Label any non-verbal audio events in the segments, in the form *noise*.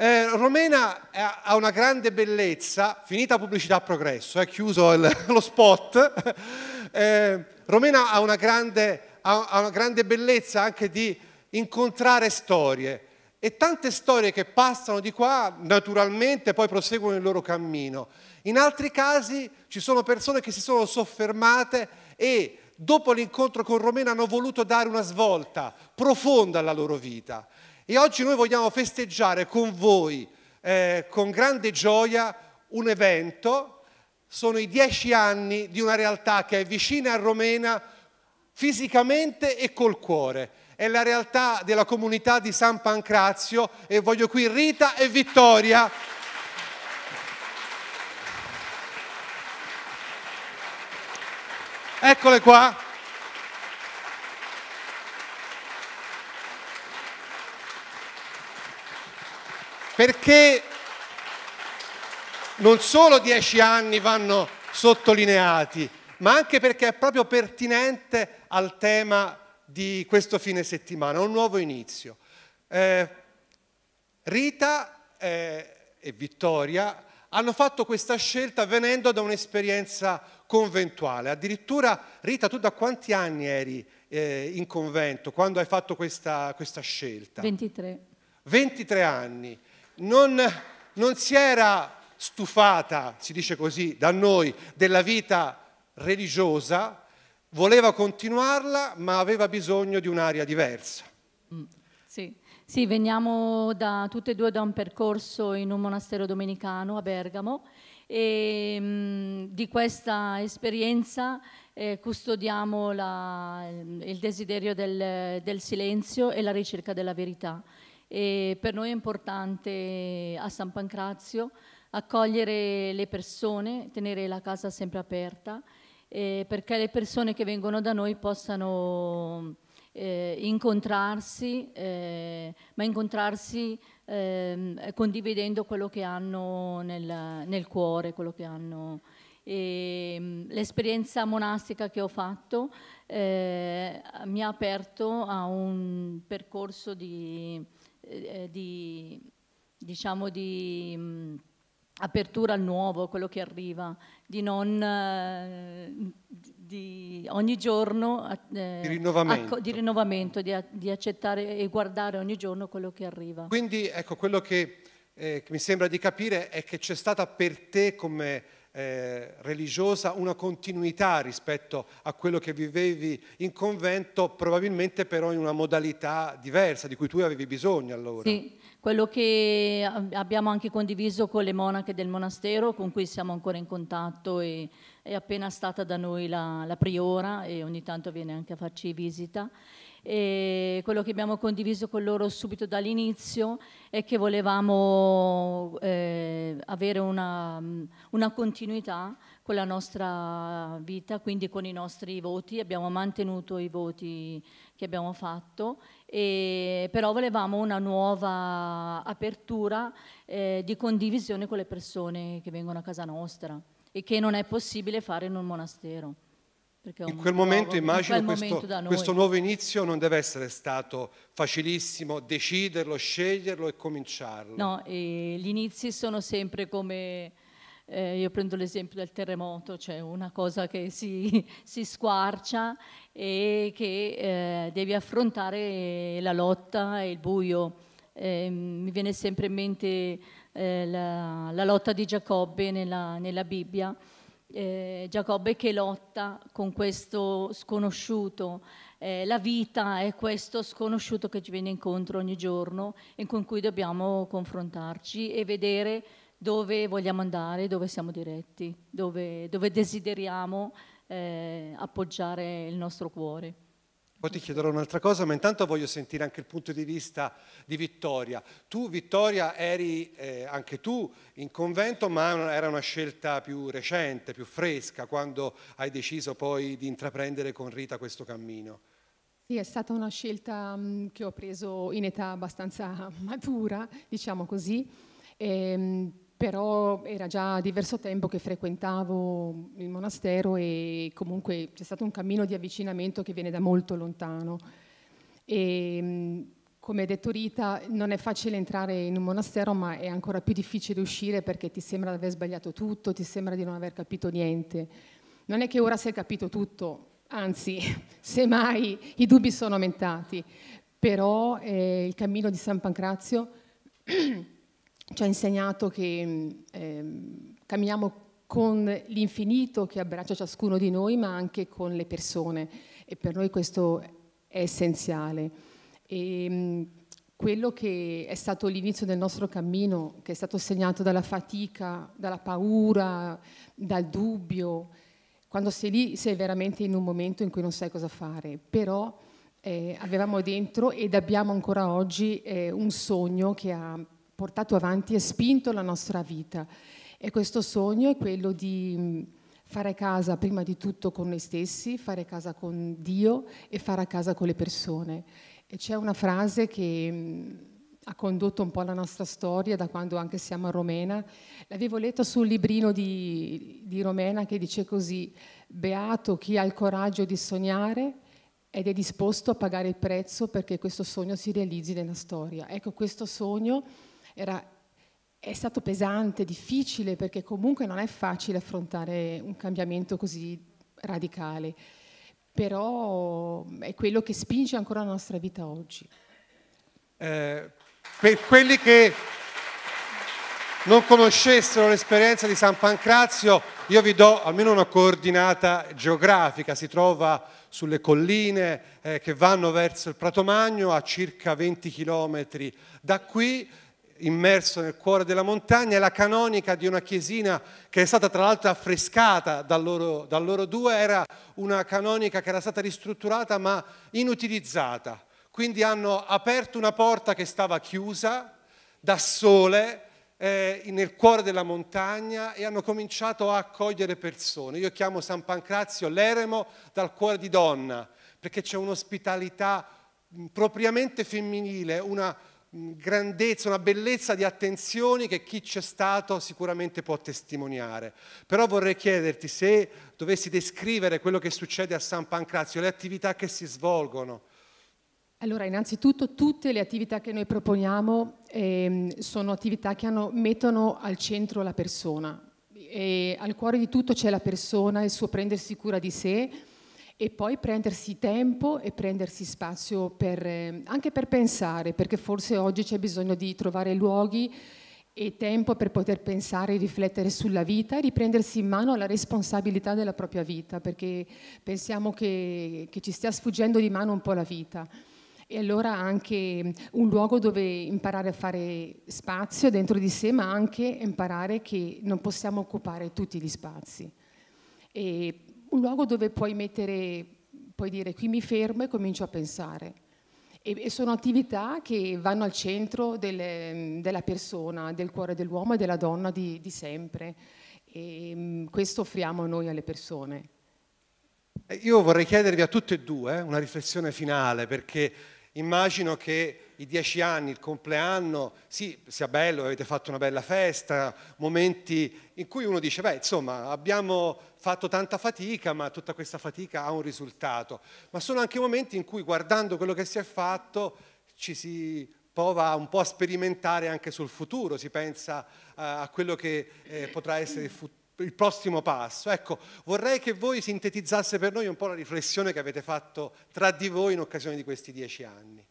Eh, Romena eh, ha una grande bellezza, finita pubblicità a progresso, è eh, chiuso il, *laughs* lo spot, eh, Romena ha una, grande, ha, ha una, grande, bellezza anche di incontrare storie e tante storie che passano di qua naturalmente poi proseguono il loro cammino. In altri casi ci sono persone che si sono soffermate e dopo l'incontro con Romena hanno voluto dare una svolta profonda alla loro vita. E oggi noi vogliamo festeggiare con voi, eh, con grande gioia, un evento. Sono i dieci anni di una realtà che è vicina a Romena fisicamente e col cuore. È la realtà della comunità di San Pancrazio e voglio qui Rita e Vittoria Eccole qua. Perché non solo dieci anni vanno sottolineati, ma anche perché è proprio pertinente al tema di questo fine settimana, un nuovo inizio. Eh, Rita eh, e Vittoria hanno fatto questa scelta venendo da un'esperienza conventuale. Addirittura, Rita, tu da quanti anni eri eh, in convento quando hai fatto questa, questa scelta? 23. 23 anni non, non si era stufata, si dice così, da noi della vita religiosa, voleva continuarla ma aveva bisogno di un'aria diversa. Mm. Sì. sì. veniamo da, tutte e due da un percorso in un monastero domenicano a Bergamo e mh, mm, di questa esperienza eh, custodiamo la, il desiderio del, del silenzio e la ricerca della verità. E per noi è importante eh, a San Pancrazio accogliere le persone, tenere la casa sempre aperta, eh, perché le persone che vengono da noi possano eh, incontrarsi, eh, ma incontrarsi ehm, condividendo quello che hanno nel, nel cuore, quello che hanno ehm, l'esperienza monastica che ho fatto eh, mi ha aperto a un percorso di eh, di, diciamo di mh, mm, apertura al nuovo, quello che arriva, di non eh, di ogni giorno eh, di rinnovamento, di, rinnovamento di, di, accettare e guardare ogni giorno quello che arriva. Quindi ecco quello che, eh, che mi sembra di capire è che c'è stata per te come eh, religiosa una continuità rispetto a quello che vivevi in convento, probabilmente però in una modalità diversa di cui tu avevi bisogno allora. Sì, quello che abbiamo anche condiviso con le monache del monastero con cui siamo ancora in contatto e è appena stata da noi la, la priora e ogni tanto viene anche a farci visita e quello che abbiamo condiviso con loro subito dall'inizio è che volevamo eh, avere una, mm, una, continuità con la nostra vita, quindi con i nostri voti, abbiamo mantenuto i voti che abbiamo fatto, e, però volevamo una nuova apertura eh, di condivisione con le persone che vengono a casa nostra e che non è possibile fare in un monastero in quel nuovo, momento immagino questo, momento questo nuovo inizio non deve essere stato facilissimo, deciderlo, sceglierlo e cominciarlo. No, e gli inizi sono sempre come, eh, io prendo l'esempio del terremoto, cioè una cosa che si, *laughs* si squarcia e che eh, devi affrontare la lotta e il buio. Eh, mi viene sempre in mente eh, la, la, lotta di Giacobbe nella, nella Bibbia eh, Giacobbe che lotta con questo sconosciuto. Eh, la vita è questo sconosciuto che ci viene incontro ogni giorno e con cui dobbiamo confrontarci e vedere dove vogliamo andare, dove siamo diretti, dove, dove desideriamo eh, appoggiare il nostro cuore. Poi ti chiederò un'altra cosa, ma intanto voglio sentire anche il punto di vista di Vittoria. Tu, Vittoria, eri eh, anche tu in convento, ma era una scelta più recente, più fresca, quando hai deciso poi di intraprendere con Rita questo cammino. Sì, è stata una scelta mm, che ho preso in età abbastanza *laughs* matura, diciamo così. E, ehm, però era già diverso tempo che frequentavo il monastero e comunque c'è stato un cammino di avvicinamento che viene da molto lontano. E, mm, come ha detto Rita, non è facile entrare in un monastero, ma è ancora più difficile uscire perché ti sembra di aver sbagliato tutto, ti sembra di non aver capito niente. Non è che ora si è capito tutto, anzi, *laughs* semmai i dubbi sono aumentati, però eh, il cammino di San Pancrazio *clears throat* ci ha insegnato che mm, ehm, camminiamo con l'infinito che abbraccia ciascuno di noi, ma anche con le persone e per noi questo è essenziale. E, mm, quello che è stato l'inizio del nostro cammino, che è stato segnato dalla fatica, dalla paura, dal dubbio, quando sei lì sei veramente in un momento in cui non sai cosa fare, però eh, avevamo dentro ed abbiamo ancora oggi eh, un sogno che ha portato avanti e spinto la nostra vita. E questo sogno è quello di mm, fare casa prima di tutto con noi stessi, fare casa con Dio e fare casa con le persone. E c'è una frase che mm, ha condotto un po' la nostra storia da quando anche siamo a Romena. L'avevo letta sul librino di, di Romena che dice così, beato chi ha il coraggio di sognare ed è disposto a pagare il prezzo perché questo sogno si realizzi nella storia. Ecco, questo sogno era, è stato pesante, difficile, perché comunque non è facile affrontare un cambiamento così radicale, però è quello che spinge ancora la nostra vita oggi. Eh, per quelli che non conoscessero l'esperienza di San Pancrazio, io vi do almeno una coordinata geografica, si trova sulle colline eh, che vanno verso il Prato Magno a circa 20 km da qui, immerso nel cuore della montagna, e la canonica di una chiesina che è stata tra l'altro affrescata da loro, da loro due, era una canonica che era stata ristrutturata ma inutilizzata. Quindi hanno aperto una porta che stava chiusa da sole eh, nel cuore della montagna e hanno cominciato a accogliere persone. Io chiamo San Pancrazio l'eremo dal cuore di donna perché c'è un'ospitalità propriamente femminile, una grandezza, una bellezza di attenzioni che chi c'è stato sicuramente può testimoniare. Però vorrei chiederti se dovessi descrivere quello che succede a San Pancrazio, le attività che si svolgono. Allora, innanzitutto tutte le attività che noi proponiamo eh, sono attività che hanno, mettono al centro la persona. E al cuore di tutto c'è la persona, il suo prendersi cura di sé, e poi prendersi tempo e prendersi spazio per, eh, anche per pensare, perché forse oggi c'è bisogno di trovare luoghi e tempo per poter pensare, e riflettere sulla vita e riprendersi in mano la responsabilità della propria vita, perché pensiamo che, che ci stia sfuggendo di mano un po' la vita. E allora anche mm, un luogo dove imparare a fare spazio dentro di sé, ma anche imparare che non possiamo occupare tutti gli spazi. E un luogo dove puoi mettere, puoi dire qui mi fermo e comincio a pensare. E, e sono attività che vanno al centro delle, della persona, del cuore dell'uomo e della donna di, di sempre. E mm, questo offriamo noi alle persone. Eh, io vorrei chiedervi a tutte e due eh, una riflessione finale perché immagino che i dieci anni, il compleanno, sì, sia bello, avete fatto una bella festa, momenti in cui uno dice, beh, insomma, abbiamo fatto tanta fatica, ma tutta questa fatica ha un risultato. Ma sono anche momenti in cui guardando quello che si è fatto ci si prova un po' a sperimentare anche sul futuro, si pensa eh, a quello che eh, potrà essere il futuro il prossimo passo. Ecco, vorrei che voi sintetizzasse per noi un po' la riflessione che avete fatto tra di voi in occasione di questi dieci anni.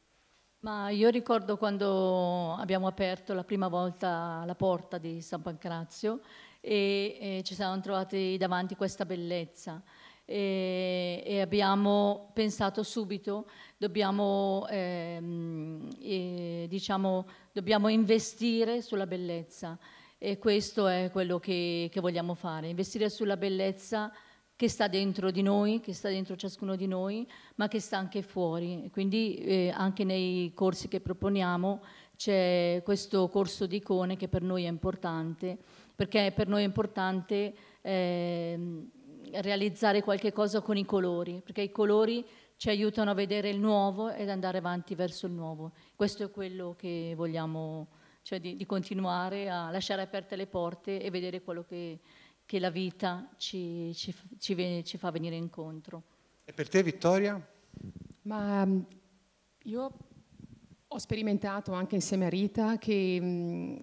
Ma io ricordo quando abbiamo aperto la prima volta la porta di San Pancrazio e, e ci siamo trovati davanti questa bellezza. E, e, abbiamo pensato subito, dobbiamo, ehm, e, diciamo, dobbiamo investire sulla bellezza e questo è quello che, che vogliamo fare, investire sulla bellezza che sta dentro di noi, che sta dentro ciascuno di noi, ma che sta anche fuori. Quindi eh, anche nei corsi che proponiamo c'è questo corso di icone che per noi è importante, perché per noi è importante eh, realizzare qualche cosa con i colori, perché i colori ci aiutano a vedere il nuovo ed andare avanti verso il nuovo. Questo è quello che vogliamo cioè di, di, continuare a lasciare aperte le porte e vedere quello che, che la vita ci, ci, ci, ci, fa venire incontro. E per te Vittoria? Ma mm, io ho sperimentato anche insieme a Rita che mm,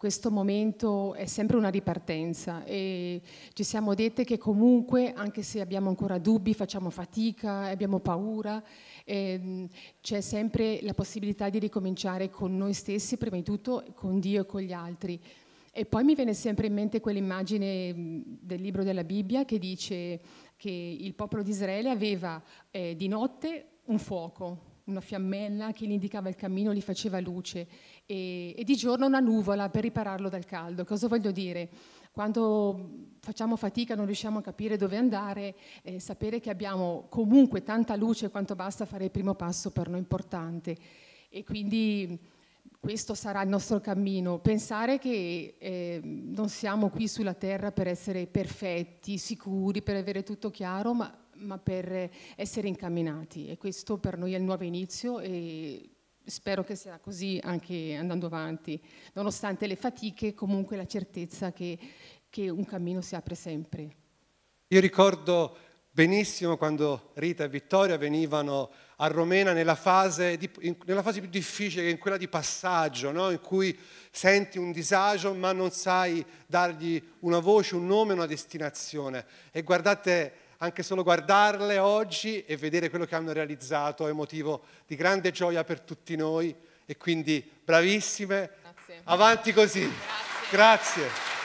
questo momento è sempre una ripartenza e ci siamo dette che comunque, anche se abbiamo ancora dubbi, facciamo fatica, abbiamo paura, ehm, c'è sempre la possibilità di ricominciare con noi stessi, prima di tutto con Dio e con gli altri. E poi mi viene sempre in mente quell'immagine mm, del libro della Bibbia che dice che il popolo di Israele aveva eh, di notte un fuoco, una fiammella che gli indicava il cammino, gli faceva luce e, e di giorno una nuvola per ripararlo dal caldo. Cosa voglio dire? quando facciamo fatica, non riusciamo a capire dove andare, eh, sapere che abbiamo comunque tanta luce quanto basta fare il primo passo per noi importante. E quindi questo sarà il nostro cammino. Pensare che eh, non siamo qui sulla Terra per essere perfetti, sicuri, per avere tutto chiaro, ma, ma per essere incamminati. E questo per noi è il nuovo inizio e spero che sia così anche andando avanti, nonostante le fatiche, comunque la certezza che, che un cammino si apre sempre. Io ricordo benissimo quando Rita e Vittoria venivano a Romena nella fase, di, in, nella fase più difficile, che è quella di passaggio, no? in cui senti un disagio ma non sai dargli una voce, un nome, una destinazione. E guardate anche solo guardarle oggi e vedere quello che hanno realizzato è motivo di grande gioia per tutti noi e quindi bravissime, Grazie. avanti così. Grazie. Grazie.